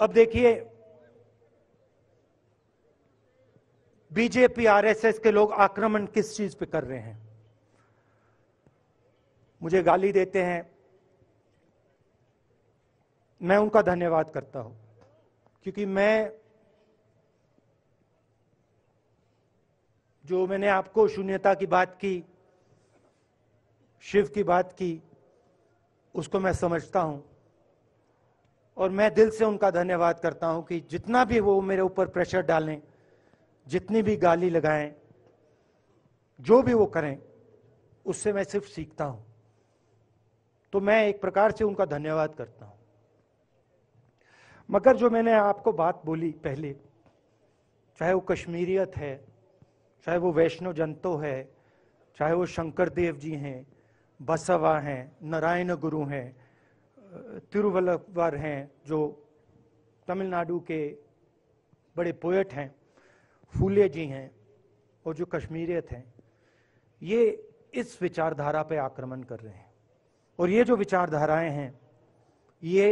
अब देखिए BJP RSS के लोग आक्रमण किस चीज पे कर रहे हैं मुझे गाली देते हैं मैं उनका धन्यवाद करता हूं क्योंकि मैं जो मैंने आपको शून्यता की बात की शिव की बात की उसको मैं समझता हूं और मैं दिल से उनका धन्यवाद करता हूं कि जितना भी वो मेरे ऊपर प्रेशर डालें जितनी भी गाली लगाएं जो भी वो करें उससे मैं सिर्फ सीखता हूं तो मैं एक प्रकार से उनका धन्यवाद करता हूं मगर जो मैंने आपको बात बोली पहले चाहे वो कश्मीरियत है चाहे वो वैष्णो जनतो है चाहे वो शंकर देव जी हैं बसवा हैं नारायण गुरु हैं तिरुवल्लवर हैं जो तमिलनाडु के बड़े पोएट हैं फूले जी हैं और जो कश्मीरियत हैं ये इस विचारधारा पे आक्रमण कर रहे हैं और ये जो विचारधाराएं हैं ये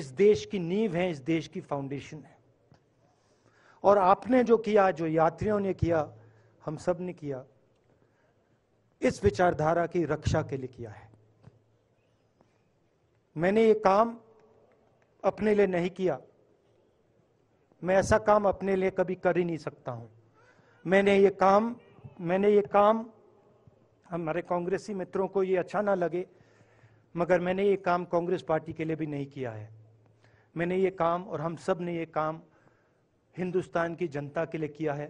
इस देश की नींव है इस देश की फाउंडेशन है और आपने जो किया जो यात्रियों ने किया हम सब ने किया इस विचारधारा की रक्षा के लिए किया है मैंने ये काम अपने लिए नहीं किया मैं ऐसा काम अपने लिए कभी कर ही नहीं सकता हूं मैंने ये काम मैंने ये काम हमारे कांग्रेसी मित्रों को ये अच्छा ना लगे मगर मैंने ये काम कांग्रेस पार्टी के लिए भी नहीं किया है मैंने ये काम और हम सब ने ये काम हिंदुस्तान की जनता के लिए किया है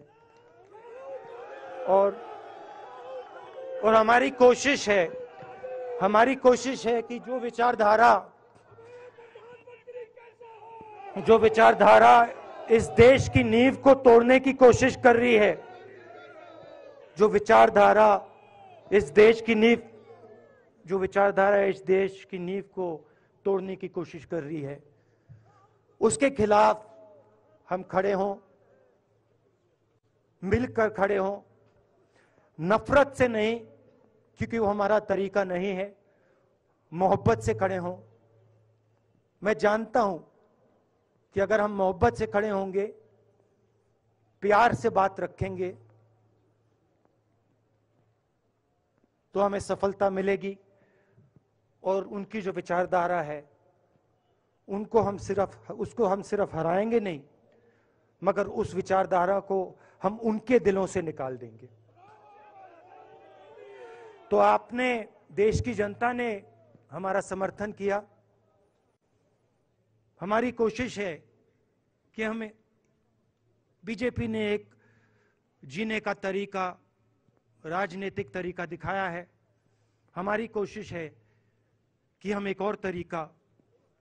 और और हमारी कोशिश है हमारी कोशिश है कि जो विचारधारा जो विचारधारा इस देश की नींव को तोड़ने की कोशिश कर रही है जो विचारधारा इस देश की नींव जो विचारधारा इस देश की नींव को तोड़ने की कोशिश कर रही है उसके खिलाफ हम खड़े हों मिलकर खड़े हों नफरत से नहीं क्योंकि वो हमारा तरीका नहीं है मोहब्बत से खड़े हों मैं जानता हूं कि अगर हम मोहब्बत से खड़े होंगे प्यार से बात रखेंगे तो हमें सफलता मिलेगी और उनकी जो विचारधारा है उनको हम सिर्फ उसको हम सिर्फ हराएंगे नहीं मगर उस विचारधारा को हम उनके दिलों से निकाल देंगे तो आपने देश की जनता ने हमारा समर्थन किया हमारी कोशिश है कि हमें बीजेपी ने एक जीने का तरीका राजनीतिक तरीका दिखाया है हमारी कोशिश है कि हम एक और तरीका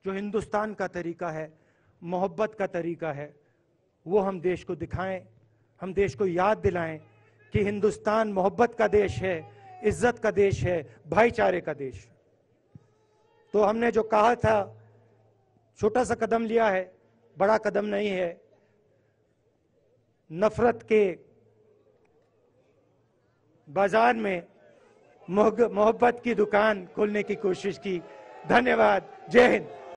जो हिंदुस्तान का तरीका है मोहब्बत का तरीका है वो हम देश को दिखाएं हम देश को याद दिलाएं कि हिंदुस्तान मोहब्बत का देश है इज्जत का देश है भाईचारे का देश तो हमने जो कहा था छोटा सा कदम लिया है बड़ा कदम नहीं है नफरत के बाजार में मोहब्बत की दुकान खोलने की कोशिश की धन्यवाद जय हिंद